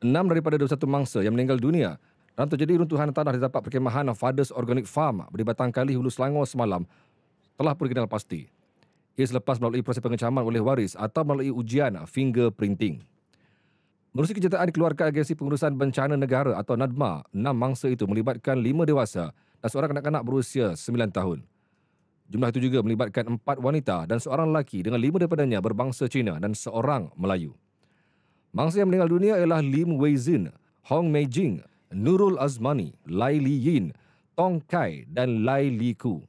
enam daripada 21 mangsa yang meninggal dunia dan terjadi runtuhan tanah di tapak perkemahan Fathers Organic Farm di Batang Kali, Hulu Selangor semalam telah pun dikenal pasti. Ia selepas melalui proses pengecaman oleh waris atau melalui ujian fingerprinting. Menurut kejataan dikeluarkan Agensi Pengurusan Bencana Negara atau NADMA, enam mangsa itu melibatkan lima dewasa dan seorang kanak-kanak berusia sembilan tahun. Jumlah itu juga melibatkan empat wanita dan seorang lelaki dengan lima daripadanya berbangsa Cina dan seorang Melayu. Mangsa yang meninggal dunia ialah Lim Wei Zin, Hong Mei Jing, Nurul Azmani, Lai Li Yin, Tong Kai dan Lai Li Ku.